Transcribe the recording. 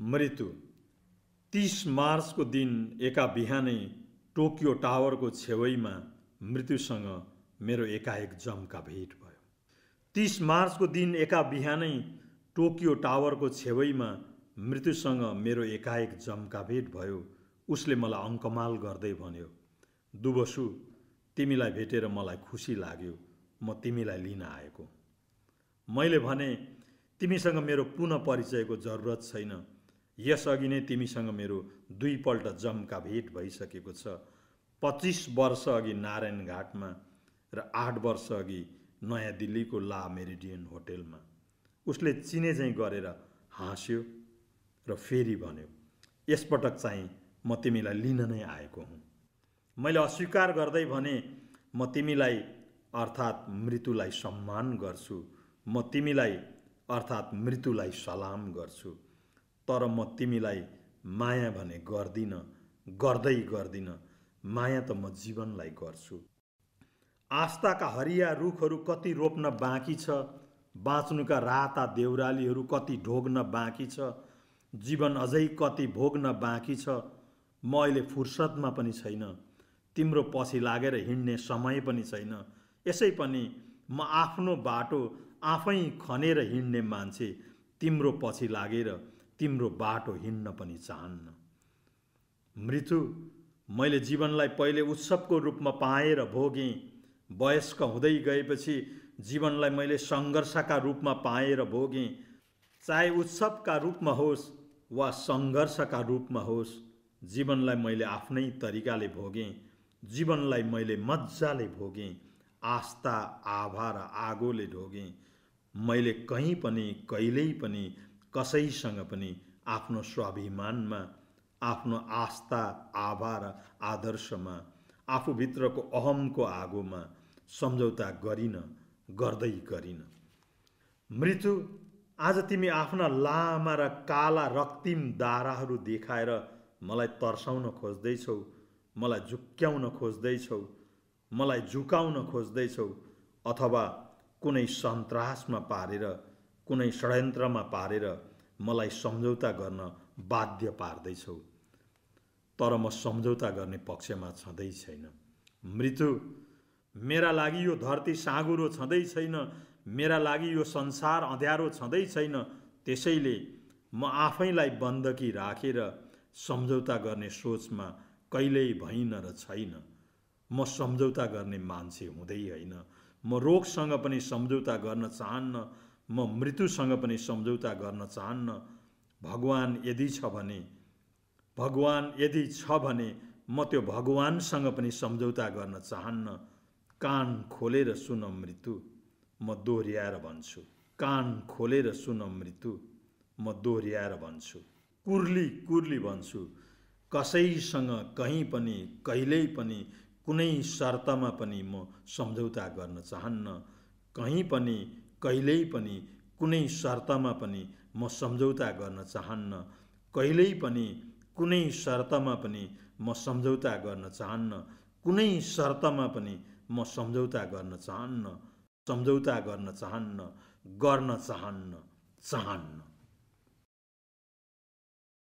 मृत्यु तिस मार्चको दिन एका बिहानै टोकियो टावरको छेवैमा मृत्युसँग मेरो एकाएक जमका भेट भयो तिस मार्चको दिन एका बिहानै टोकियो टावरको छेवैमा मृत्युसँग मेरो एकाएक जमका भेट भयो उसले मलाई अङ्कमाल गर्दै भन्यो दुबसु तिमीलाई भेटेर मलाई खुसी लाग्यो म तिमीलाई लिन आएको मैले भने तिमीसँग मेरो पुनः परिचयको जरुरत छैन यसअघि नै तिमीसँग मेरो दुईपल्ट जमका भेट भइसकेको छ पच्चिस वर्षअघि नारायण घाटमा र आठ वर्षअघि नयाँ दिल्लीको ला मेरिडियन होटेलमा उसले चिने चाहिँ गरेर हाँस्यो र फेरि भन्यो यसपटक चाहिँ म तिमीलाई लिन नै आएको हुँ मैले अस्वीकार गर्दै भने म तिमीलाई अर्थात् मृत्युलाई सम्मान गर्छु म तिमीलाई अर्थात् मृत्युलाई सलाम गर्छु तर म तिमीलाई माया भने गर्दिनँ गर्दै गर्दिनँ माया त म जीवनलाई गर्छु आस्थाका हरिया रुखहरू कति रोप्न बाँकी छ बाँच्नुका राता देउरालीहरू कति ढोग्न बाँकी छ जीवन अझै कति भोग्न बाँकी छ म अहिले फुर्सदमा पनि छैन तिम्रो पछि लागेर हिँड्ने समय पनि छैन यसै पनि म आफ्नो बाटो आफै खनेर हिँड्ने मान्छे तिम्रो पछि लागेर तिम्रो बाटो हिँड्न पनि चाहन्न मृत्यु मैले जीवनलाई पहिले उत्सवको रूपमा पाएर भोगेँ वयस्क हुँदै गएपछि जीवनलाई मैले सङ्घर्षका रूपमा पाएर भोगेँ चाहे उत्सवका रूपमा होस् वा सङ्घर्षका रूपमा होस् जीवनलाई मैले आफ्नै तरिकाले भोगेँ जीवनलाई मैले मजाले भोगेँ आस्था आभा र आगोले ढोगेँ मैले कहीँ पनि कहिल्यै पनि कसैसँग पनि आफ्नो स्वाभिमानमा आफ्नो आस्था आभा र आदर्शमा आफूभित्रको अहमको आगोमा सम्झौता गरिन गर्दै गरिन मृत्यु आज तिमी आफ्ना लामा र काला रक्तिम दाराहरू देखाएर मलाई तर्साउन खोज्दैछौ मलाई झुक्क्याउन खोज्दैछौ मलाई झुकाउन खोज्दैछौ अथवा कुनै सन्तासमा पारेर कुनै षड्यन्त्रमा पारेर मलाई सम्झौता गर्न बाध्य पार्दैछौ तर म सम्झौता गर्ने पक्षमा छँदै छैन मृत्यु मेरा लागि यो धरती साँगुरो छँदै छैन मेरा लागि यो संसार अँध्यारो छँदै छैन त्यसैले म आफैलाई बन्दकी राखेर सम्झौता गर्ने सोचमा कहिल्यै भइन र छैन म सम्झौता गर्ने मान्छे हुँदै होइन म रोगसँग पनि सम्झौता गर्न चाहन्न म मृत्युसँग पनि सम्झौता गर्न चाहन्न भगवान यदि छ भने भगवान् यदि छ भने म त्यो भगवान्सँग पनि सम्झौता गर्न चाहन्न कान खोलेर सुन मृत्यु म दोहोऱ्याएर भन्छु कान खोलेर सुन मृत्यु म दोहोऱ्याएर भन्छु कुर्ली कुर्ली भन्छु कसैसँग कहीँ पनि कहिल्यै पनि कुनै शर्तमा पनि म सम्झौता गर्न चाहन्न कहीँ पनि कहिल्यै पनि कुनै शर्तमा पनि म सम्झौता गर्न चाहन्न कहिल्यै पनि कुनै शर्तमा पनि म सम्झौता गर्न चाहन्न कुनै शर्तमा पनि म सम्झौता गर्न चाहन्न सम्झौता गर्न चाहन्न गर्न चाहन्न चाहन्न